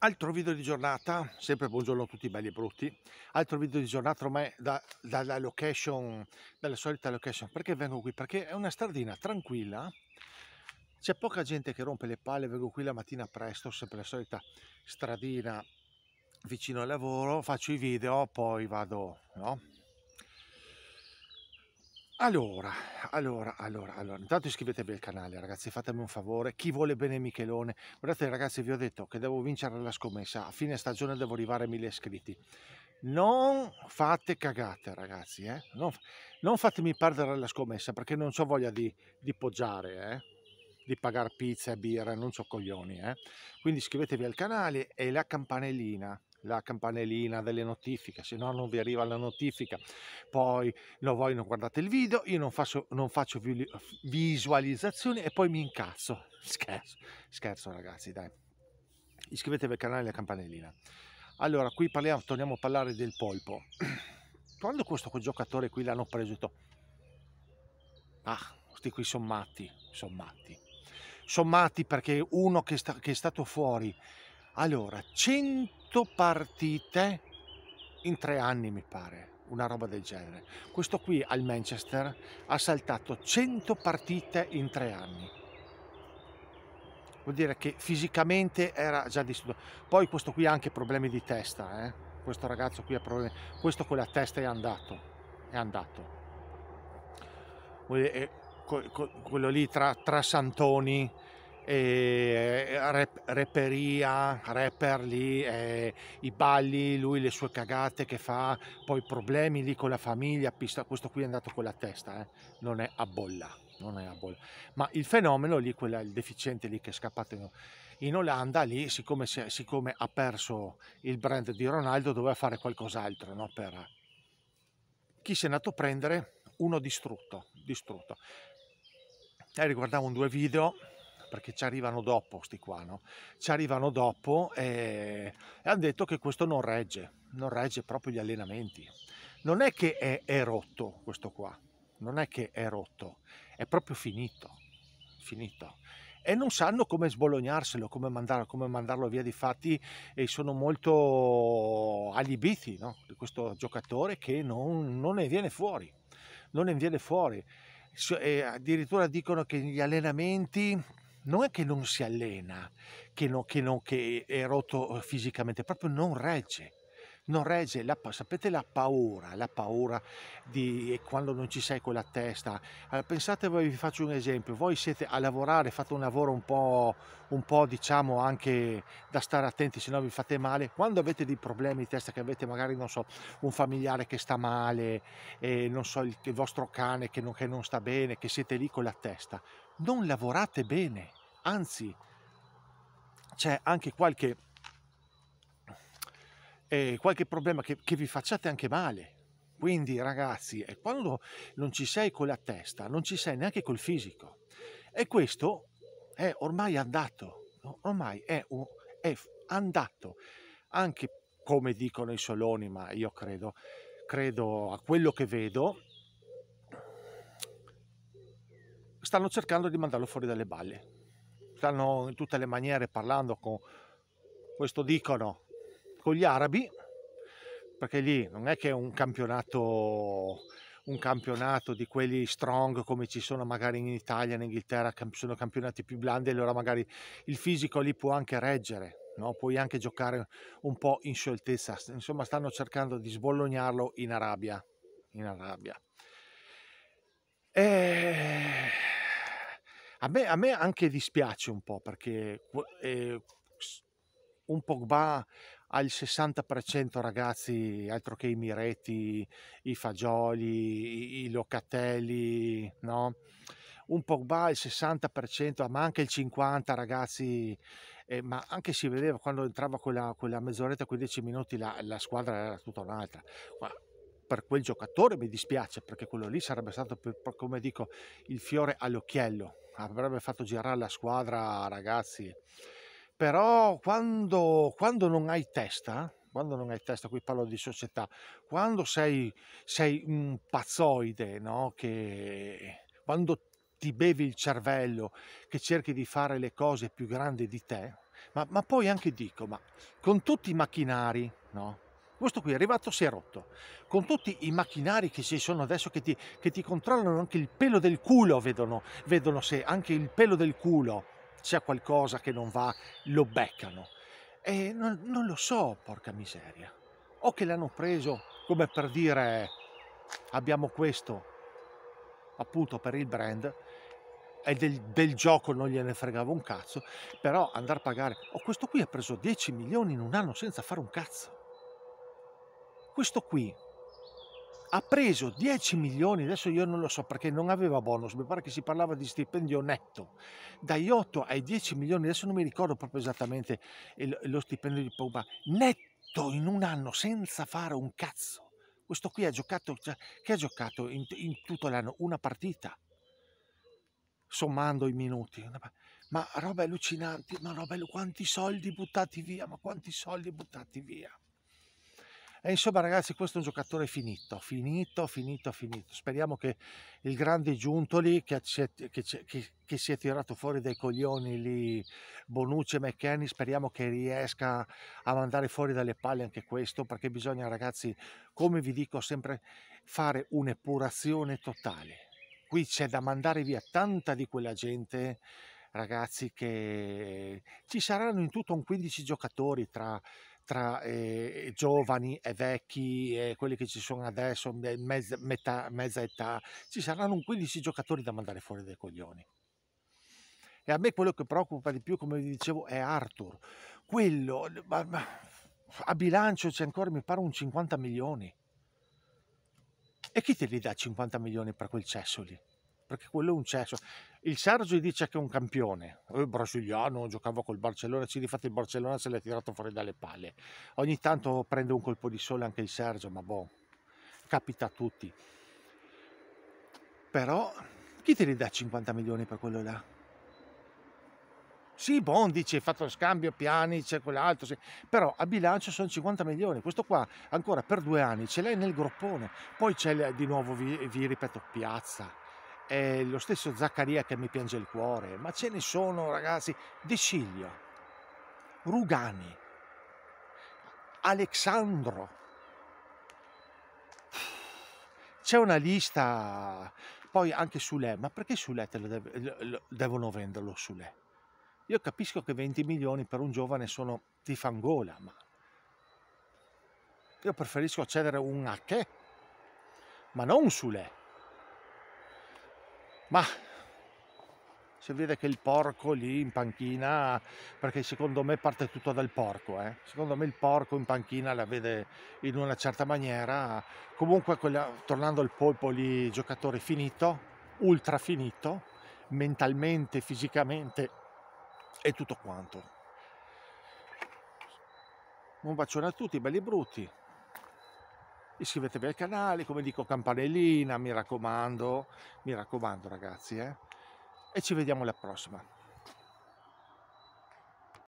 altro video di giornata sempre buongiorno a tutti belli e brutti altro video di giornata ormai da, dalla location dalla solita location perché vengo qui perché è una stradina tranquilla c'è poca gente che rompe le palle vengo qui la mattina presto sempre la solita stradina vicino al lavoro faccio i video poi vado no allora, allora, allora, allora, intanto iscrivetevi al canale ragazzi, fatemi un favore, chi vuole bene Michelone, guardate ragazzi vi ho detto che devo vincere la scommessa, a fine stagione devo arrivare a mille iscritti, non fate cagate ragazzi, eh? non, non, fatemi perdere la scommessa perché non ho voglia di, di poggiare, eh? di pagare pizza e birra, non ho coglioni, eh? quindi iscrivetevi al canale e la campanellina, la campanellina delle notifiche, se no non vi arriva la notifica. Poi no, voi non guardate il video, io non faccio, non faccio visualizzazioni e poi mi incazzo. Scherzo, scherzo ragazzi, dai. Iscrivetevi al canale e la campanellina. Allora, qui parliamo, torniamo a parlare del polpo. Quando questo giocatore qui l'hanno preso, detto, ah, questi qui sono matti, sono matti. Sono matti perché uno che, sta, che è stato fuori allora, 100 partite in tre anni mi pare, una roba del genere. Questo qui al Manchester ha saltato 100 partite in tre anni. Vuol dire che fisicamente era già distrutto. Poi questo qui ha anche problemi di testa, eh? questo ragazzo qui ha problemi. Questo con la testa è andato, è andato. Eh, quello lì tra, tra Santoni e eh, rapperia, rapper lì, eh, i balli, lui le sue cagate che fa, poi problemi lì con la famiglia, pista, questo qui è andato con la testa, eh. non è a bolla, non è a bolla. Ma il fenomeno lì, quella, il deficiente lì che è scappato in, in Olanda, lì siccome, siccome, ha perso il brand di Ronaldo doveva fare qualcos'altro, no? Per... Chi si è andato a prendere? Uno distrutto, distrutto. Eh, riguardavo un due video perché ci arrivano dopo sti qua, no? Ci arrivano dopo e, e hanno detto che questo non regge, non regge proprio gli allenamenti. Non è che è, è rotto questo qua, non è che è rotto, è proprio finito, finito e non sanno come sbolognarselo, come mandarlo, come mandarlo via. Difatti e sono molto allibiti no? di questo giocatore che non, non, ne viene fuori, non ne viene fuori. E addirittura dicono che gli allenamenti non è che non si allena, che, no, che, no, che è rotto eh, fisicamente, proprio non regge. Non regge, la, sapete la paura, la paura di quando non ci sei con la testa. Allora, pensate vi faccio un esempio, voi siete a lavorare, fate un lavoro un po', un po' diciamo anche da stare attenti, se no vi fate male. Quando avete dei problemi di testa, che avete magari, non so, un familiare che sta male, eh, non so, il, il vostro cane che non, che non sta bene, che siete lì con la testa, non lavorate bene anzi c'è anche qualche, eh, qualche problema che, che vi facciate anche male. Quindi ragazzi, quando non ci sei con la testa, non ci sei neanche col fisico. E questo è ormai andato, no? ormai è, un, è andato, anche come dicono i soloni, ma io credo, credo a quello che vedo, stanno cercando di mandarlo fuori dalle balle stanno in tutte le maniere parlando con questo dicono con gli arabi perché lì non è che è un campionato un campionato di quelli strong come ci sono magari in Italia, in Inghilterra, sono campionati più blandi, allora magari il fisico lì può anche reggere, no? puoi anche giocare un po' in scioltezza. Insomma, stanno cercando di sbolognarlo in Arabia. In Arabia. E... Eh, a me, a me anche dispiace un po' perché eh, un Pogba al 60% ragazzi, altro che i Miretti, i Fagioli, i Locatelli, no? Un Pogba al 60%, ma anche il 50% ragazzi, eh, ma anche si vedeva quando entrava quella, quella mezz'oretta, quei 10 minuti, la, la, squadra era tutta un'altra. Ma per quel giocatore mi dispiace perché quello lì sarebbe stato, per, come dico, il fiore all'occhiello, avrebbe fatto girare la squadra, ragazzi. Però quando, quando non hai testa, quando non hai testa, qui parlo di società, quando sei, sei un pazzoide, no? che quando ti bevi il cervello, che cerchi di fare le cose più grandi di te, ma, ma poi anche dico, ma con tutti i macchinari, no? Questo qui è arrivato, si è rotto. Con tutti i macchinari che ci sono adesso che ti, che ti controllano anche il pelo del culo, vedono, vedono se anche il pelo del culo c'è qualcosa che non va, lo beccano. E non, non lo so, porca miseria. O che l'hanno preso come per dire abbiamo questo appunto per il brand e del, del, gioco non gliene fregava un cazzo, però andare a pagare, oh questo qui ha preso 10 milioni in un anno senza fare un cazzo questo qui ha preso 10 milioni, adesso io non lo so perché non aveva bonus, mi pare che si parlava di stipendio netto, dai 8 ai 10 milioni, adesso non mi ricordo proprio esattamente lo stipendio di Pogba, netto in un anno senza fare un cazzo. Questo qui ha giocato, cioè, che ha giocato in, in tutto l'anno una partita, sommando i minuti. Ma roba allucinante, ma roba, quanti soldi buttati via, ma quanti soldi buttati via. E insomma ragazzi questo è un giocatore finito, finito, finito, finito. Speriamo che il grande Giuntoli che, che, che, che si è tirato fuori dai coglioni lì Bonucci e McKenny, speriamo che riesca a mandare fuori dalle palle anche questo perché bisogna ragazzi, come vi dico sempre, fare un'epurazione totale. Qui c'è da mandare via tanta di quella gente ragazzi che ci saranno in tutto un 15 giocatori tra tra eh, giovani e vecchi e quelli che ci sono adesso, mezza, metà, mezza età, ci saranno 15 giocatori da mandare fuori dai coglioni. E a me quello che preoccupa di più, come vi dicevo, è Arthur. Quello, ma, ma, a bilancio c'è ancora, mi pare, un 50 milioni. E chi te li dà 50 milioni per quel cesso lì? perché quello è un cesso. Il Sergio dice che è un campione, eh, brasiliano, giocava col Barcellona, ci difatti il Barcellona se l'è tirato fuori dalle palle. Ogni tanto prende un colpo di sole anche il Sergio, ma boh, capita a tutti. Però chi te li dà 50 milioni per quello là? Sì, Bondi ci fatto lo scambio, Piani c'è quell'altro, sì. però a bilancio sono 50 milioni. Questo qua ancora per due anni ce l'hai nel groppone. Poi c'è di nuovo, vi, vi ripeto, Piazza è lo stesso Zaccaria che mi piange il cuore, ma ce ne sono ragazzi, De Sciglio, Rugani, Alexandro. C'è una lista, poi anche su lei, ma perché Sule te lo deve, devono venderlo Sule? Io capisco che 20 milioni per un giovane sono di fangola, ma io preferisco cedere un a che, ma non su lei ma si vede che il porco lì in panchina, perché secondo me parte tutto dal porco, eh? secondo me il porco in panchina la vede in una certa maniera, comunque quella, tornando al polpo lì, giocatore finito, ultra finito, mentalmente, fisicamente e tutto quanto. Un bacione a tutti, belli e brutti iscrivetevi al canale, come dico campanellina, mi raccomando, mi raccomando ragazzi, eh? e ci vediamo alla prossima.